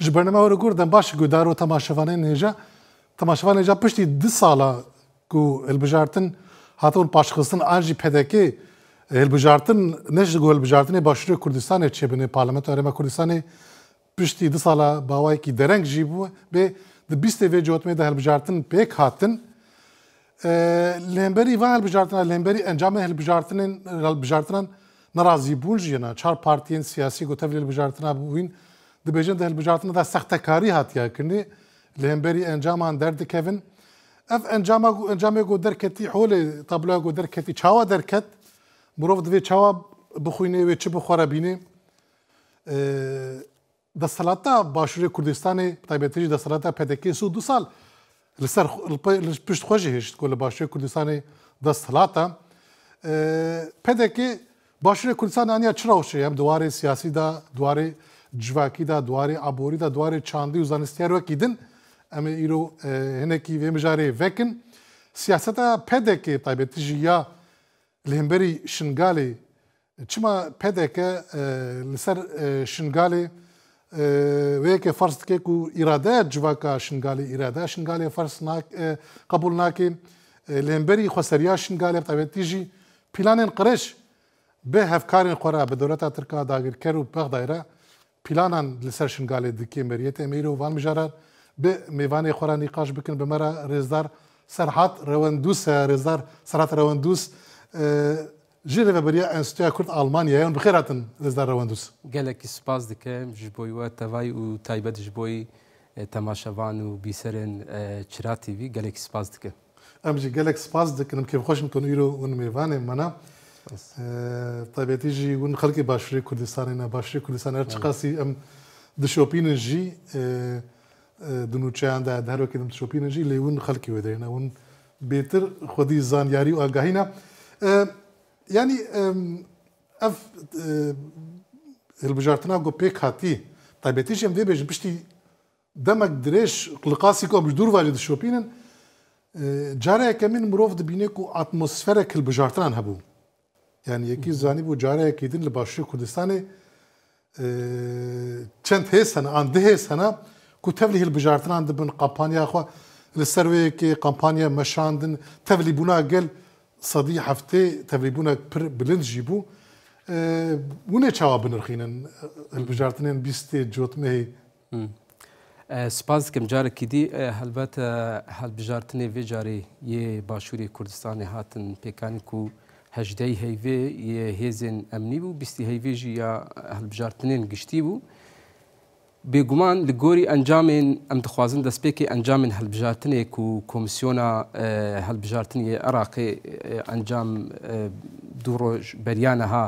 Ji bername re gurdên baş ku daro temaşevanên hêja temaşevan hêja piştî di sala ku hilbijartin haton paşxistin an jî pedekê hilbijartin ne ji ku hilbijartinê başûrê parlamento arama Kurdistanê piştî di sala bawayekî dereng jî bû bê di bîstê vê cotmê de hilbijartin pêk hatin ee, lêmberî van hilbijartina lêmberî encamê hilbijartinên hilbijartinan nerazîbûn jiyena çar partiyên siyasî gotevlê hilbijartina bûn دبیژن ده هلبجاتنا دا سختکاری هاتیه کنی لهمبری انجامان در دکوین اف انجاما گو انجامی گو درکتی حول تابلو گو درکتی چاوا درکت مروف دوی چاوا بخوینه و چه بخوره بینه د سلاتا باشوري کوردستاني طبيعتي د سلاتا پدکي سو دو سال لسر پشت خوجه هشت کول باشوري کوردستاني د سلاتا پدکي باشوري کوردستان انیا چراوشه هم دواره سیاسي دا دواره civakî da duwarê aborî da duwarê çandî û zanistiya wekî din em ê îro hinekî vê mijarê vekin. Siyaseta pedekê taybetî jî ya li hemberî şingalê çima pedeke li ser şingalê wêyekê farz dike ku îradeya civaka şingalê îradeya şingalê farz qebûl nake li hemberî xweseriya şingalê taybetî jî planên qreş bi hevkarên xwe re bi dewleta Tirka dagirker û Bexdayê re پلانان لەسەر شنگالێ دکێ مەریەتە ئەمەیرە و وانمژارە بە میوانێ خۆرا نیقاش بکن بمەرە ڕێزدار سەرحات ڕەوەندوس ڕێزدار سەرات ڕەوەندوس ژێ لە بەریە ئەنستیا کورد ئالمانیایان بخێراتن ڕێزدار ڕەوەندوس گەلێکی سپاس دکەم ژ بۆی وە تەوای و تایبەت ژ بۆی تەماشەوان و بیسەرن چراتیوی گەلێکی سپاس دکە ئەمژی گەلێک سپاس دکردم کێ خۆشم کن ئیرۆ ون میێوانێ منە. طبيعتي جي يقول خلقي باشري كردستان هنا باشري كردستان هر قاسي ام دشوبين جي دنوچه اند هر وخت دم دشوبين جي ليون خلقي وده هنا ون بهتر خودي زان ياري او اگاهينا يعني اف البجارتنا گو بيك هاتي طبيعتي جي ام دي بيج بشتي دمك دريش قلقاسي كو بجدور واجد شوبينن جاري كمين مروف دبينيكو اتموسفيرك البجارتنا هبو Yani yekî zanî bû careyekî din li Başûrê Kurdistanê e, çend hêz hene an du hêz hene ku tevlî hilbijartinan dibin kampanya xwe li ser wêyekê kampanya meşandin tevlîbûna gel sedî heftê tevlîbûna pir bilind jî bû hûn e, ê çawa binirxînin hilbijartinên bîstê cotmehê سپاس کەم جارێکی دی هەلبەتە هەلبژارتنێ vê carê yê Başûrê Kurdistanê hatin pêkanî ku هەژدەی هەیوێ هێزن ئەمنی بوو بیستی هەیوێژی یا هەلبژارتنێن گشتی بوو بێگومان لە گۆری ئەنجامێن ئەم دخوازن دەستپێکی ئەنجامن هەلبژارتنێک و کۆمسیۆنا هەلبژارتنی عراقی ئەنجام دوو ڕۆژ بەریانەها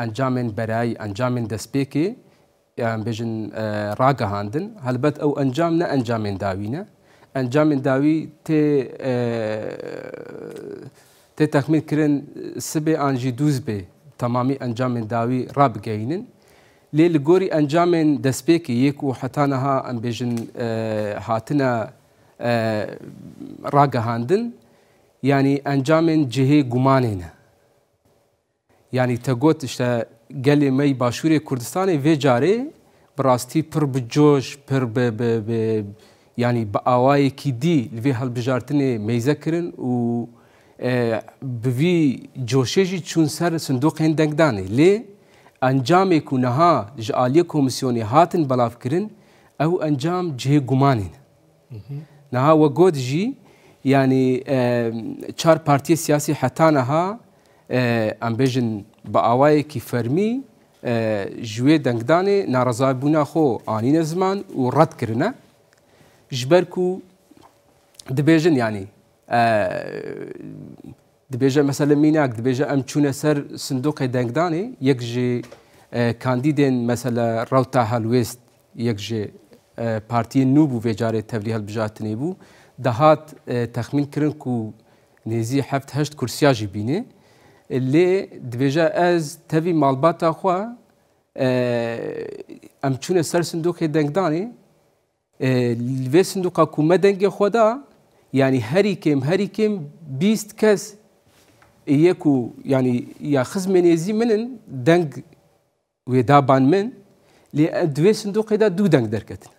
ئەنجامن بەرای ئەنجامن دەستپێکی بێژن ڕاگەهاندن هەلبەت ئەو ئەنجام نە ئەنجامێن داوینە ئەنجامن داوی تێ تی تخمین کرن سبه آنجی دوز به تمامی انجام داوی راب گینن لیل گوری انجام دسپیکی یک و حتی نها ام بیجن هاتنا راگهاندن یعنی انجام جهه گمانینه یعنی تگوت işte گلی می باشوری کردستان و جاره براستی پر بجوش پر ب ب ب یعنی با آوای کی دی لوی هل بجارتنی میزه کرن و بوی جوشجی چون سر صندوق هندنگدانه لی انجام کو نها جالی کمیسیونی هاتن بلاف کرن او انجام جه گمانین نها و گود جی یعنی چار پارتی سیاسی حتی نها ام بیجن با آوائی کی فرمی جوی دنگدانه نارضای بونا خو آنین زمان و رد کرنه جبر کو دبیجن یعنی دبێژە مەسەلە میناک دبێژە ئەم چوونە سەر سندوقی دەنگدانێ یەکژێ کاندیدێن مەسەلە ڕەوتا هەلوێست یەکژێ پارتی نو بوو وێجارێت تەوری هەلبژاتنێ بوو دەهات تەخمین کردن و نێزی هەهشت کورسیاژی بینێ لێ دبێژە ئەز تەوی ماڵباتا خوا ئەم چوونە سەر سندوقی دەنگدانێ لێ سندوقا کومە دەنگی خۆدا يعني هري كم هري كم بيست كاس يكو يعني يا خزم يزي منن دنج ودابان من لي أدوي صندوق إذا دو دنج دركتن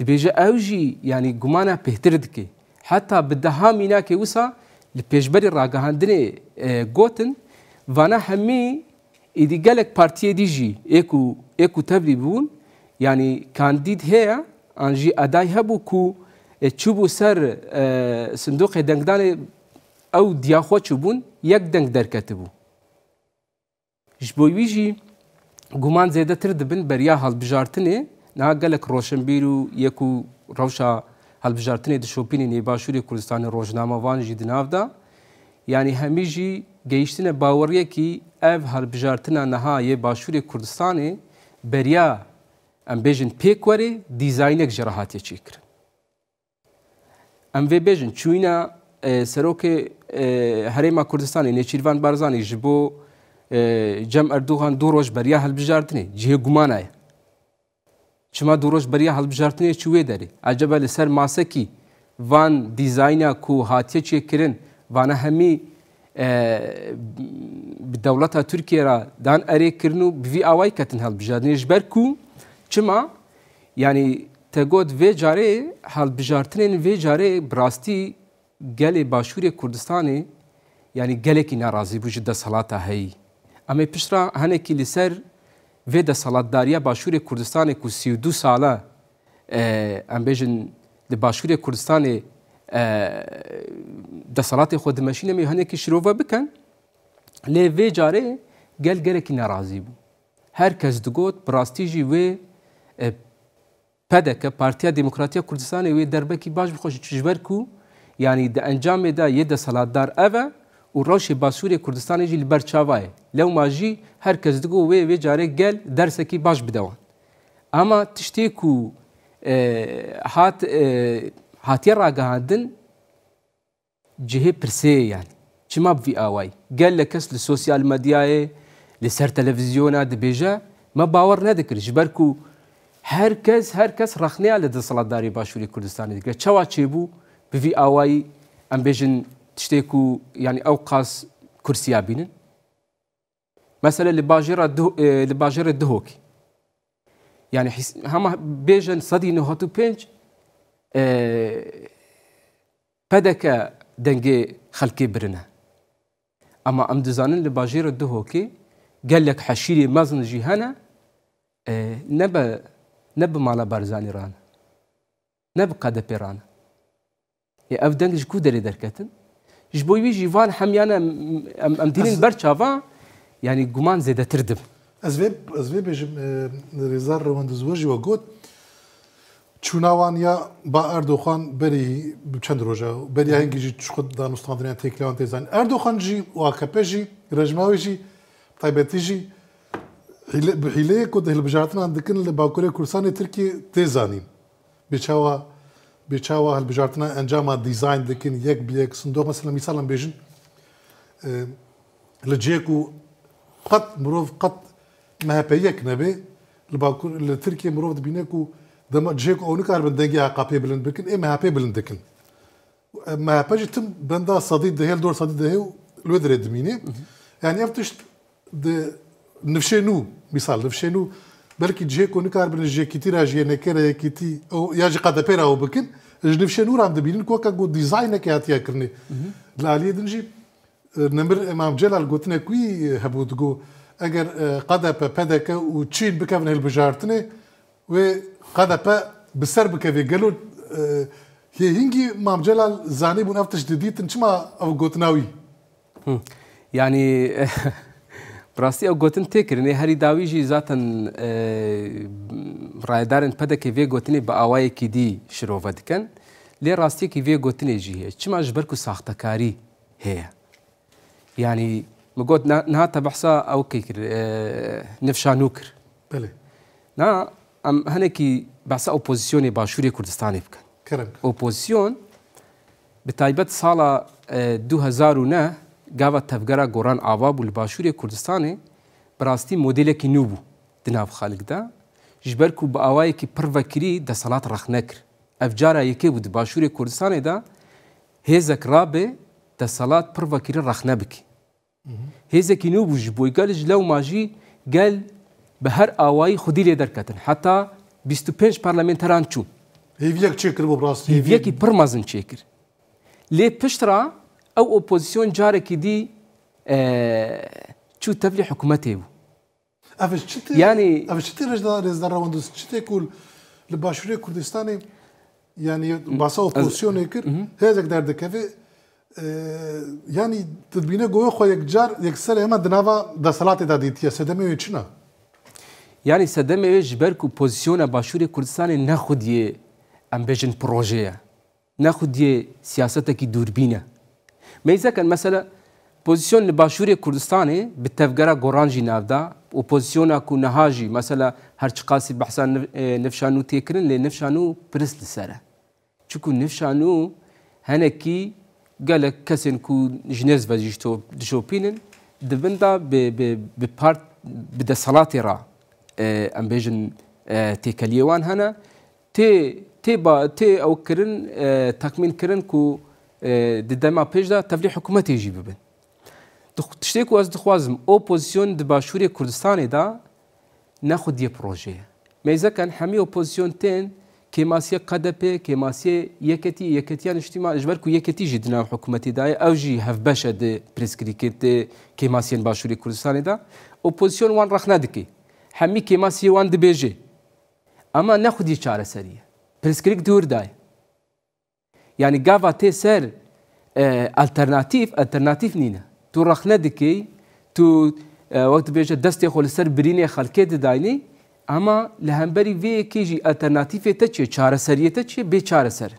دبيجا أوجي يعني جمانا بهتردكي حتى بدها مينا كيوسا لبيش بري راقه هندني آه، قوتن فانا همي إذا قالك بارتي دي جي إيكو إيكو تبلي بون يعني كانديد هي أنجي أداي هبوكو چوب سر صندوق دنگدان او دیاخوا چوبون یک دنگ درکت بو جبویی جی گمان زیده تر دبن بریا حال بجارتنه نه گلک روشنبیر و یکو روشا حال بجارتنه دی شوپینی نیباشوری کردستان روشنامه وان جی دناو دا یعنی همی جی گیشتن باوریه کی ev halbijartina nihayê Başûrê Kurdistanê beriya em bêjin pêkwerê dîzaynek ji rahatiye çêkirin. ام وی بیژن چوینا سروک هریما کوردستان نچیروان بارزانی جبو جم اردوغان دو روش بریا هل بجارتنی جه گمانه چما دو روش بریا هل بجارتنی چوی داری عجبا لسر ماسکی وان دیزاینا کو هاتیه چه کرن وانه همی bi dewleta Türkiye ra dan erê kirin û bi vî away ketin helbijadinê ji ber ku çima yani te got vê carê helbijartinên vê carê birastî gelê Başûrê Kurdistanê yanî gelekî nerazî bû ji desalata heyî. Em ê piştra henekî li ser vê desalatdariya Başûrê Kurdistanê ku sî du sala e, em bêjin li Başûrê Kurdistanê e, desalatê xwe dimeşîne mê henekî şirova bikin lê vê carê gel gelekî nerazî bû. Her kes digot birastî jî wê e, پدک پارتیا دموکراتیا کردستان وی دربکی باش بخوش چجور کو یعنی د انجام دا یه د سلادار اوه و روش باسوری کردستان جی لبر چاوای لو ماجی هر کس دگو وی وی جاره گل درسکی باش بدوان اما تشتی کو هات هاتیه راگهاندن جهه پرسه یعنی چما بوی آوای گل لکس لسوسیال مدیای لسر تلویزیونا دبیجه ما باور ندکر جبر کو هر هر کس کس هەر کەس هەر کەس ڕخنیان لە دەسەڵاتداری باشووری کوردستانی دیگرێت بو به وی ئاوایی ام بیشن تشتی کو یعنی او قاس کورسیا بینن مەسەلە اه، یعنی حس دهۆکی بیشن صدی نه هاتو پنج اه، پدکه دنگه خلقی برنه اما ام دزانن لە باژێرە دهۆکی گلک حشیری مزن هەنە اه، نبا ne bi mala barzanî ran ne bi qedepê ran ê ev deng ji ku derê derketin ji bo wî jî van hemyan em dînên berçava yanî guman zêdetir dibin ez vê ez vê bêjim rêzar rewendizwe jî we got çûnavaniya ba Erdoxan berî çend roja beriya hengî jî çixut danûstandiniya têkilan têzan Erdoxan jî û AKP jî rejma wê jî taybetî jî Hileyê ku di hilbijartina dikin li Bakurê Kursanê Tirkiyê tê zanîn. Bêçawa bêçawa hilbijartina e encama dîzayn dikin yek bi yek sindoq mesela misalan bêjin e, li ciyê ku qet mirov qet MHPyek nebe li Bakur li Tirkiyê e mirov dibîne ku dema ciyê ku ew nikaribin dengê HKP bilind bikin ê MHP bilind dikin. MHP jî tim benda sadî dihê dor sadî dihê û li wê dirê dimîne. Yani ev tişt di nevşenû misal nevşenû belkî cihêk û nikarbin ji yekîtîra ji yênekera yekîtî ya ji qedepêra ew bikin ji nevşenûran dibînin kuka got dîzayneke hatiye kirinê li aliyê din jî nimir Emam Celal gotinê ku hebû digo eger qadepe pedeke û çîn bikevin hilbijartinê wê qadepe bi ser bikevê gelo هي هنجي مام جلال زاني بون افتش ديتن شما او قوتناوي يعني ڕاستی ئەو گوتن تێکردێ هەری داویژی زاتەن ڕایدارن پەدەکە وێ گوتنی بە ئاوایەکی دی شرۆڤە دکەن لێ ڕاستیەکی وێ گوتنێژی هەیە چماش بەرک و ساختەکاری هەیە ینی مگوت نهاتە بەحسا ئەو نفشانو کرد نا ئەم هەنێکی بەسا ئۆپۆزیسیۆنی باشووری کوردستانی بکەن ئۆپۆزیۆن بتایبەت ساڵە 2009 گاوا تفگرا گوران آوا بو لباشوری کردستانه براستی مدل کی نو بو دناف خالق دا جبر کو با آوای کی پر وکری د صلات رخ نکر افجارا یکی بود باشوری کردستانه دا هزک رابه د صلات پر وکری رخ نبکی هزکی نو بو جبوی گل جلو ماجی گل به هر آوای خودی لی درکتن حتی 25 parlamenteran çûn. Hêviyek çêkir bu rastî. Hêviyekî pir mezin çêkir. Lê piştra ئەو ئۆپۆزیسیۆن جارێکی دی چوو تەبلی حکوومەتێ بوو ینی ڕێزدا ڕەوەندست شتێک و لە باشوورێ کوردستانی ینی باسە ئۆپۆزیسیۆنێ کرد هێزێک دەردەکەوێت ینی تبینە گۆە خۆ یەکجار یەکسەر ئێمە دناوا دەسەڵاتێدا دیتیە سەدەمەوێ چنە ینی سەدەمەوێ ji ber ku pozîsyona başûrê Kurdistanê nexudiye em bêjin projeya nexudiye siyasetekî dûrbîne Meyzek mesela pozisyon li başûrê Kurdistanê bi tevgera goran jî navda û pozisyona ku niha jî mesela her çi qasî behsa nifşanû têkirin lê nifşanû pirs li ser e çûku nifşanû henekî gelek kesên ku ji nêzve jî dişopînin dibin da bi part bi deselatê ra em bêjin e, têkeliyê wan hene tê tê ba tê ew kirin e, takmîn kirin ku دەما پێشدا تەفلی حکوومەتێژی ببن تشتێک و ئەس دخوازم ئۆپۆزیۆن دی باشووری کوردستانێدا نەخود دیە پرۆژەیە مەیزەکەن هەمی ئۆپۆزیۆن تێن کێماسیە قەدەپێ کێماسیە یەکەتی یەکەتیان شتیمان ژبەر و یەکەتیژی دنا حکوومەتیداە ئەو ژی هەفبەشە د پرسکریکرد کێماسیەن باشووری کوردستانێدا ئۆپۆزیۆن وان ڕخ نەدەکەی هەمی کێماسیەوان دبێژێ ئەمە نەخودی چارەسەریە پرسکریک دووردایە يعني جافا تي سير الترناتيف الترناتيف نينا تو رخنا دكي تو وقت بيجا دستي خول سر بريني خلقه دايني اما لهمبري في كيجي الترناتيف تچي چاره سريه تچي بي چاره سر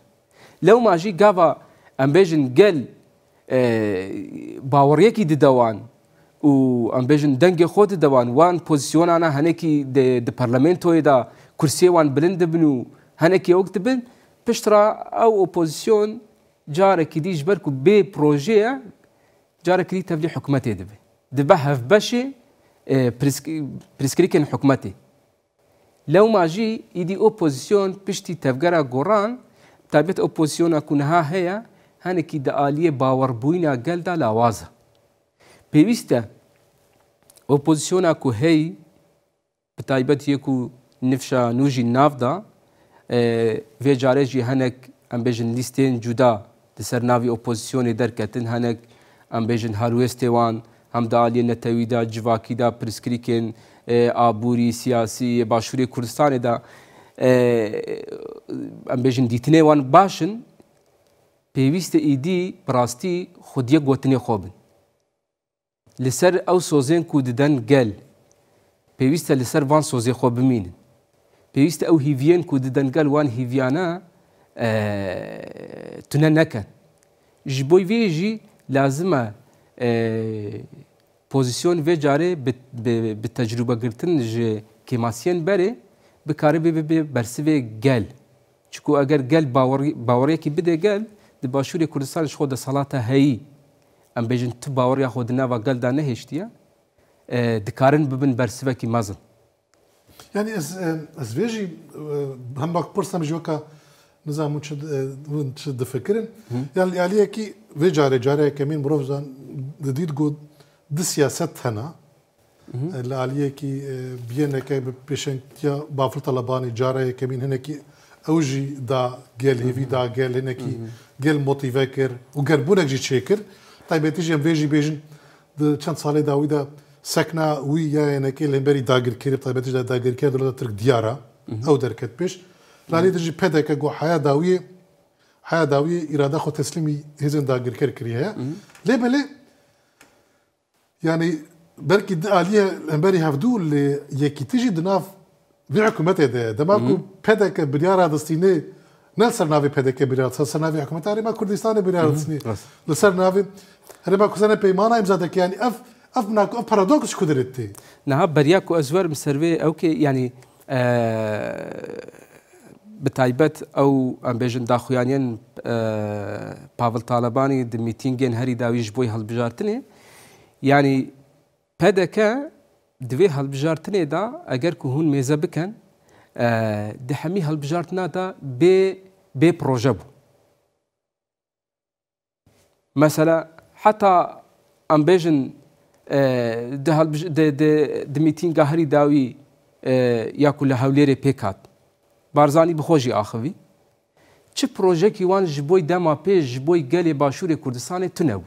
لو ماجي جافا ام بيجن جل باوريكي دي دوان و ام بيجن دنگ خود دوان وان پوزيشن انا هنكي د پارلمانتوي دا کرسي وان بلند بنو هنكي وقت بن بشترا او اپوزیسیون بي بروجي بەرک كيدي بێ حكمتي دبي تەبلی حکوومەتێ باشي بريسكريكن حكمتي لو ما جي يدي اوبوزيسيون بشتي ئۆپۆزیسیۆن غوران تابت اوبوزيسيون اكون ها هي هاني كي دەعالیە باور بوينا جلدا لاوازا بيويستا اوبوزيسيون اكو هي بتايبت يكو نفشا نوجي نافدا وی جاره جی هنک ام بیجن لیستین جدا لسر ناوی اپوزیسیونی درکتن هنک ام بیجن هاروستی وان هم دا علی نتوی دا جواکی دا پرسکریکن آبوری سیاسی باشوری کردستان دا ام بیجن دیتنه وان باشن پێویستە ئیدی پڕاستی خودیە گوتنێ خۆبن لەسەر ئەو سۆزێن و ددەن گەل پێویستە لەسەر وان سۆزێ خۆ بمینن پێویستە ئەو هیڤێن و دەنگەلوان هیڤیانە تونە نەکەن ji بۆی vêjî lazime pozisyon vê carê bi tecrubegirtin ji kemasiyên berê bikare bê bersivê gel çku eger gel baweriyekî bide gel di başûrê Kurdistan ji xwe de salata heyî em bêjin tu baweriya xwe di nava gel da nehêştiye dikarin bibin bersivekî mezin Yani ez, ez vêjî e, hem bakpirsam ji weka nizamin e, win mhm. çi difikirin yan aliyekî vê carê careyeke min mirov zan didît got di siyaset hena mhm. e, li aliyekî biyêneke bi pêşengtiya bafir talebanî careyeke min hinekî ew jî da gel hêvî mhm. da gel hinekî gel motîvekir û gerbûnek jî çêkir taybetî jî em vê jî bêjin di çend salê da wî da ساكنه ويا انا كاين لمباري داغر كيري بطبيعه الحال داغر كيري دولا ترك ديارة او دركت بيش لاني تجي بيدك كو حياه داوي حياه داوي اراده خو تسليمي هزن داغر كير كريها لي بلي يعني بركي عليا امباري هفدو اللي يكي تجي دناف في حكومتها دا دماكو بيدك بديارة دستيني نلسر نافي بيدك بديارة سر نافي حكومتها ريما كردستان بديارة دستيني نلسر نافي ريما كوزانا بيمانا امزادك يعني اف افنا ناك اف بارادوكس كدرتي نها برياكو ازور مسروي اوكي يعني آه بتایبەت ئەو ئەمبێژن داخویانیان پاڤل آه، تالبانی دمیتینگێن هەری داویش بۆی هەڵبژارتنێ ینی يعني پەدەکە دوێ دا اگر کو هون مێزە بکەن آه، دەحەمی هەڵبژارت نادا بێ بێ پرۆژە بوو. مثلا حتا ئەمبێژن د د د میتینګ هری داوی یا کل هولیر پیکات بارزانی بخوجی آخوی چه پروژه کی وان جبوی دما پی جبوی گلی باشور کردستان تنو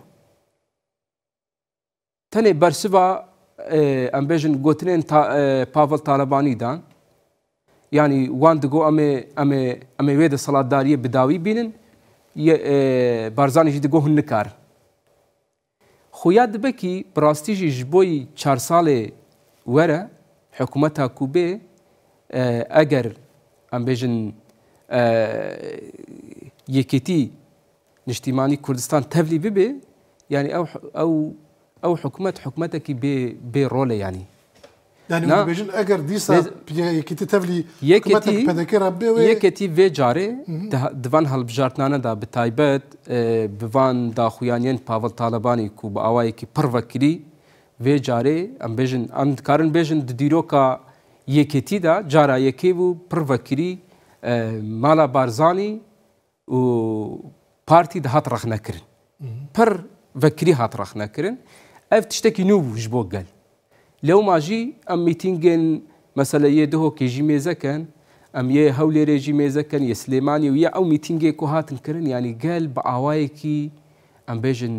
تنه برسوا ام بیجن گوتنین تا پاول طالبانی دان یعنی وان دگو امه امه امه وید صلات داریه بداوی بینن بارزانی جدگو هن نکارن خویا دبه کی براستیش جبوی چار سال وره حکومت کوبه اگر ام بیجن یکیتی نشتیمانی کردستان تفلی ببه یعنی او او او حکومت حکومت کی به به روله یعنی یعنی نه بیژن اگر دیسا یکیتی تفلی یکیتی پدکر به یکیتی و جاره دوان هلب جارتنانه دا به تایبت بوان دا خویانین پاول طالبانی کو با اوای کی پر وکری و جاره ام بیژن ام کارن بیژن د دیروکا یکیتی دا جاره یکی وو پر وکری مالا بارزانی و پارتی ده هات رخ نکرن پر وکری هات رخ نکرن اف تشتکی نو جبو گل لەو ماژی ئەم میتینگێن مەسلە یە دهۆکێژی مێزەکەن ئەم یە هەو لێرێژی مێزەکەن یە سلێمانی و یە ئەو میتینگێک و هاتنکردن ینی گەل بە ئاوایەکی ئەم بێژن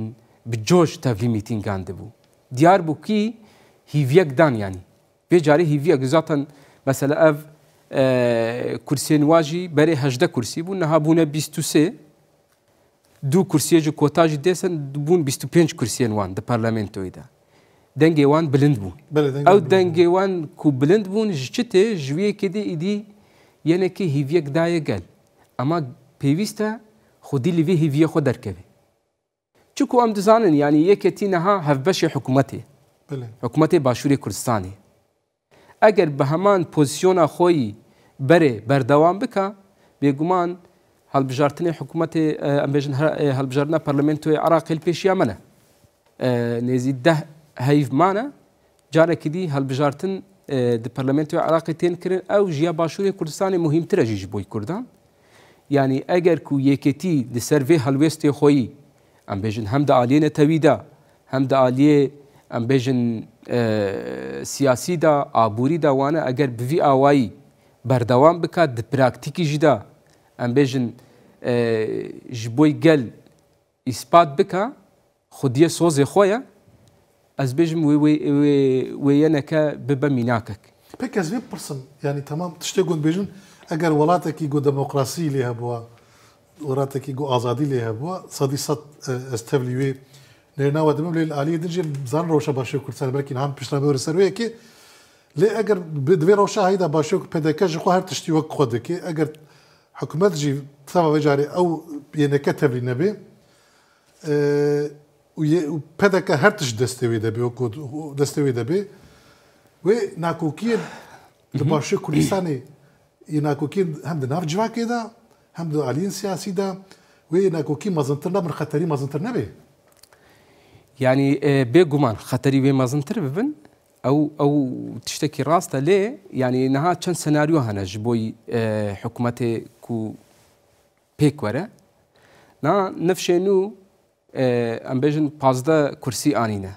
بجۆش تەڤلی میتینگان دەبوو دیار بووکی هیڤەک دانیانی بێجارێ هیڤە گزاتەن مەسلە ئەڤ کورسێن واژی بەرێ هەدە کورسی بوو نەها بوونە 23 دوو کورسێژ و کۆتاژی دێسن بوون 25 کورسێن وان دە پەرلەمنتۆیدا دەنگێ وان بلند بوو ئەو دەنگێ وان کو بلند بوون ji çitê ji wê kedê îdî yenekî hîviyek daye gel Ama pêwîst e xudî li vê hîviye xwe derkevê Çi ku em dizanin yanî yeketî neha hevbeşê hikûmetê Hikûmetê Başûrê Kurdistanê Eger bi heman pozisyona xyî berê berdewan bika bêguman helbijartinê hikûmetê em bêjin helbijarina parlamentoya Iraqê pêşiya min e nêzî deh هەیفمانە جارێکی دی هەلبژارتن di Parlamentoya Iraqê tên kirin ew jiya başûrê Kurdistanê muhîmtir e jî ji boî Kurdan. Yani eger ku yeketî li ser vê helwestê xweyî em bêjin hem de aliyê netewî de hem de aliyê em bêjin siyasî da aborî da wane eger bi vî awayî berdewam bika di praktîkî jî de em bêjin ji boî gel îspat bika xudiye sozê xwe ye از بیم وی وی وی وی یه نکه ببم میناکه. پک از وی پرسن یعنی تمام اه، تشتی گون بیم اگر ولاته کی گو دموکراسی لیه با ولاته کی گو آزادی لیه با صدی صد استقلی وی نه نه ودم ولی علی دنچ زن روش باشه کرد سر برکی نام پیش نمیاد سر وی که لی اگر بدون روش های دا باشه که پدکش خو هر تشتی وک خود که اگر حکومت جی ثمر بجاری او یه نکته بی نبی و pedeke her tişt destê wê debe ku destê wê debe wê nakokiyên li mhm. başê Kurdistanê yê nakokiyên hem di nav civakê de hem di aliyên siyasî de wê nakokî mezintir nebin xeterî mezintir nebe yanî e, bêguman xeterî wê mezintir bibin ew ew tiştekî rast e lê yanî niha çend senaryo hene ji boî e, hikûmetê ku pêk were na nifşê nû em bêjin pazda kursî anîne.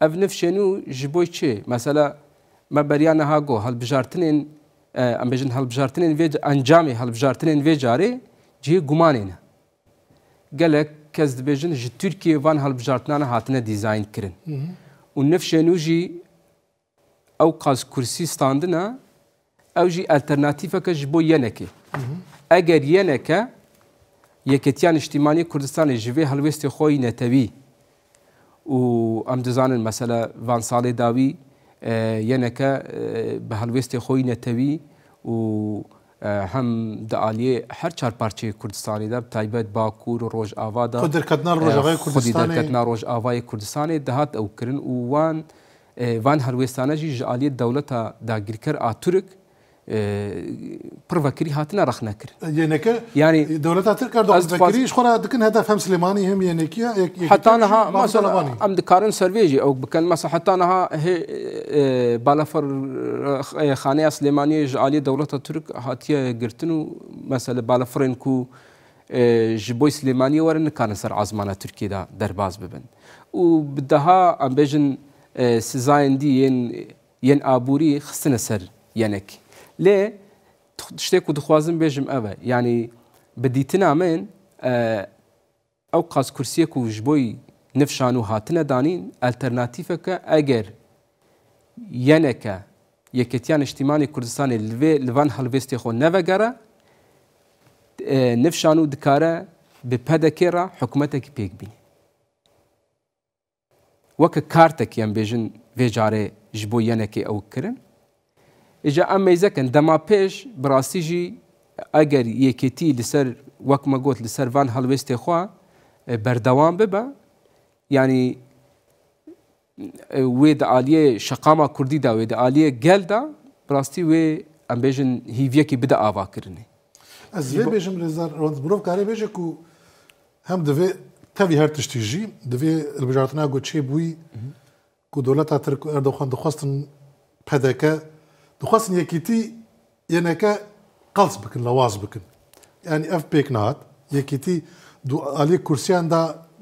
Ev nifşenû ji bo çi mesela me beriya neha got helbijartinên e, em bêjin helbijartinên vê encamê helbijartinên vê carê cihê gumanê ne. Gelek kes dibêjin ji Tirkiye van helbijartinane hatine dîzayn kirin. û nifşenû jî ew qas kursî standina ew jî alternatîfeke ji bo yenekê. Eger yeneke یەکێتیان نیشتیمانی کوردستانی ji vê helwêstê xۆی netewî û em dizanin mesele van salê dawî yeneke bi helwêstê xۆی netewî û hem di aliyê her çarparçeyê Kurdistanê de taybet Bakur û Rojava da derketina Rojavayê Kurdistanê dihat ew kirin û wan van helwêstane jî ji aliyê dewleta dagirker a Turk پرفكري هاتنا رخنا كر يعني ك يعني دولة تركر دولة فكري إيش خورا دكن هدف هم سليماني هم يعني كيا حتى أنها مثلا أم دكارن سرفيجي أو بكن مثلا حتى أنها هي بالافر خانية سليمانية جعالية دولة ترك هاتيا قرتنو مثلا بالافرين كو جبوي سليمانية ورن كان سر عزمانة تركيا دا درباز ببن وبدها أم بيجن سيزاين دي ين ين آبوري خستنا سر ينك لێ شتێک و دخوازم بێژم ئەوە ینی بدیتنا من ئەو قاس کورسیەک و ژ بۆی نفشان و هاتنە دانین ئەلتەرناتیفەکە ئەگەر یەنەکە یەکەتیان نیشتیمانی کوردستانی لێ لەوان هەلوێستی خۆ نەڤگەرە نفشان و دکارە بپەدەکێرە حکوومەتێکی پێک بینی وەکە کارتێکیان بێژن وێجارێ ji bo yenekê ew kirin اجا ام میزکن دما پیش براسی جی اگر یکیتی لسر وک مگوت لسر وان هلوست خوا بردوام ببا یعنی وی د عالیه شقاما کردی دا وی د عالیه گل دا براستی وی ام بیجن هیویه کی بده آوا کرنه از وی بیجم رزار روند بروف کاری بیجه کو هم دوی تاوی هر تشتی جی دوی البجارتنا گو چه بوی کو دولتا ترک اردوخان دخواستن پدکه دخواستن یەکیتی یەنەکە قەڵس بکن لە واز بکن ینی ئەف پێک نات یەکیتی دوعالی کورسیاندا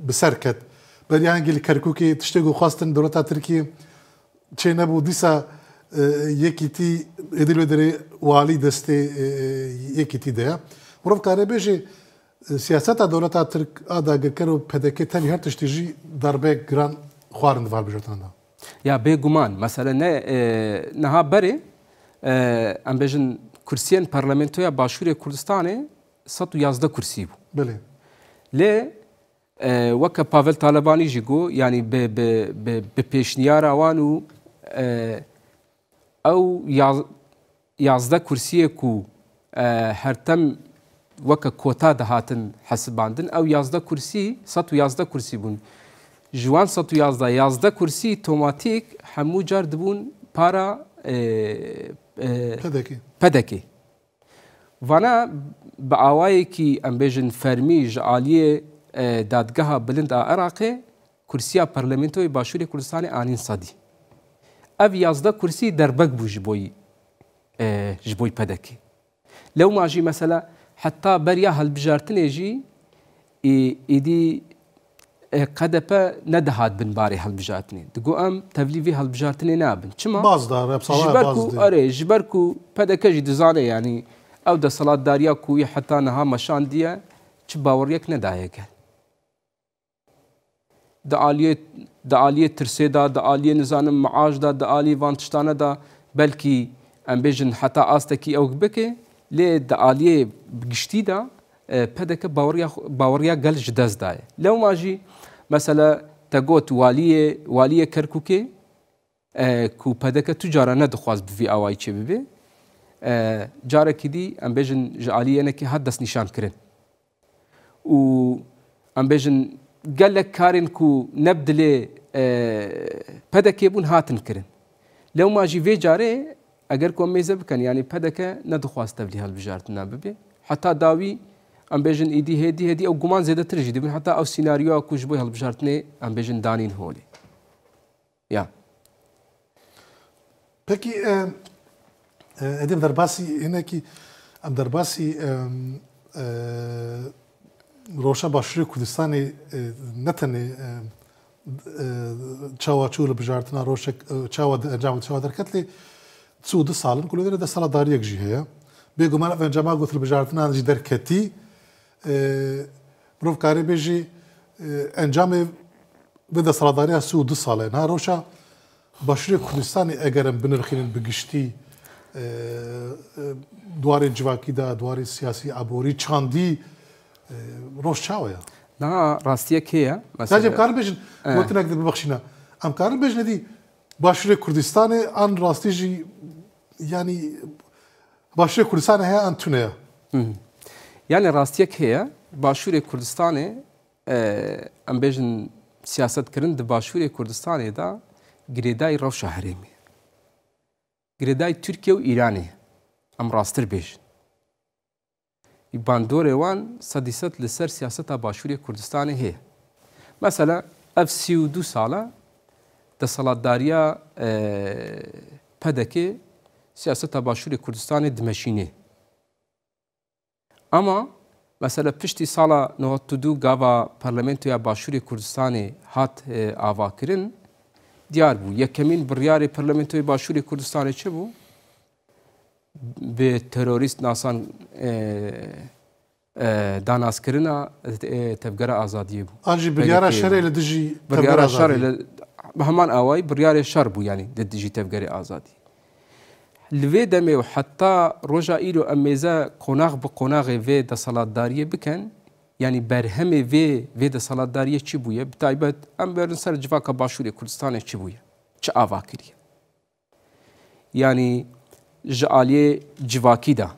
بسەر کەت بەریانگیل کەرککی تشتێک و خواستن دەوڵەتا ترکی چێ نەبوو دیسا یەکیتی ئەدیلو دەرێ والی دەستێ یەکیتی دەیە مرۆڤکارە بێژێ سیاسەتا دەوڵەتا ترک ئاداگرکەر و پەدەکەی تەنی هەر تشتیژی دەربێک گران خواردن ڤالبژێتاندا یا بێگومان مەسەرە نەها بەرێ ام بجن کرسیان پارلمانتویا باشوری کردستانه 111 کرسی بو بله لی وک پاول طالبانی جیگو یعنی به به به به پیشنیار اوان او او 11 کرسی کو هرتم وک کوتا دهاتن حسباندن او 11 کرسی 111 کرسی بون جوان 111 11 کرسی اتوماتیک همو جار دبون پارا پدکی آه، پدکی وانا با اوای کی امبیژن فرمیج عالی آه، دادگاه بلند عراق کرسیا پارلمانتوی باشوری کردستان آنین صدی اف یازده کرسی در دربک بو جبوی جبوی آه، پدکی لو ماجی مثلا حتی بریا هل بجارتنه جی ایدی قەدەپە نەدەهات بن باری هەڵبژاتنی دگو ئەم تەلیوی هەڵبژاتنی نابن چما بازدارێ ژبەر و پەدەکەژی دزانێ ینی ئەو دەسەڵات داریا کوی حتانەها مەشان دیە چ باوەڕیەک نەدایەکە دەعالیە ترسێدا دەعالیە نزانم معاشدا دەعالی وانتشتانەدا بەلکی ئەمبێژن حتا ئاستێکی ئەو بکێ لێ دەعالیە گشتیدا پدەکە باوەڕیا گەلش دەستدایە لەو ماژی مەسەلە تەگۆت والیە والیە کەرککێ کو پەدەکە تو جارە نەدەخواست بوی ئاوای چێ ببێ جارێکی دی ئەمبێژن ژعالیەنێکی هەت دەست نیشانکردن و ئەمبێژن گەلێک کارن و نەبدلێ پەدەکێ بوون هاتنکردن لەو ماژی وێ جارێ ئەگەر کۆ مێزە بکەن ینی پەدەکە نەدەخواستە بلی هەڵبژارتنا ببێ حتا داوی ام بيجن ايدي هدي هدي او جمان زيادة ترجدي من حتى او سيناريو كوش بوي هالبجارتني ام بيجن دانين هولي يا بكي آه، آه، ادم درباسي هناكي ام درباسي آه، روشا باشري كردستاني نتني چاوا چول بجارتنا روشك چاوا انجام چاوا دركتلي تسود سالن كل ده سالا داريك جي هي بيقول ما في انجام قلت بجارتنا جي دركتي مرو کاری بیجی انجام به دستراداری سی و دو ساله نه روشا باشوری کردستانی اگرم بنرخینن بگشتی دواری جواکی دا دواری سیاسی عبوری چاندی روش چاوه یا؟ نه راستیه کیه؟ نه جب کار بیجن وقتی نکده ببخشینا ام کار بیجن دی باشوری کردستان آن راستیجی یعنی باشوری کردستان هیا آن تونه یعنی ڕاستیەک هەیە باشووری کوردستانێ ئەمبێژن سیاستکردن di başûrê Kurdistanê da girêdayî rewşa herêmê. Girêdayî Türkiye û Îranê em rastir bêjin. Bandorê wan sedîset li ser siyaseta başûrê Kurdistanê heye. Mesela ev sî û du sala desalatdariya pedekê siyaseta başûrê Kurdistanê dimeşînê. Ama mesela pişti sala 92 gava parlamentoya başuri Kurdistan'ı hat e, avakirin diyar bu. Yekemin biryari parlamentoya başuri Kurdistan'ı çe bu? Be terörist nasan e, داناسکردنا تفجر آزادی بود. آنچه بریار شر ال دجی بریار شر ال همان آوای بریار شر بود یعنی دجی تفجر آزادی. لوی دمه و حتی روژا ایرو امیزه قناغ به قناغ وی د سالاتداریه بکن یعنی برهم وی وی د سالاتداریه چی بویه به تایبت ام برن سر جواکا باشوری کردستان چی بویه چه آوا کریه یعنی جالیه جواکی ده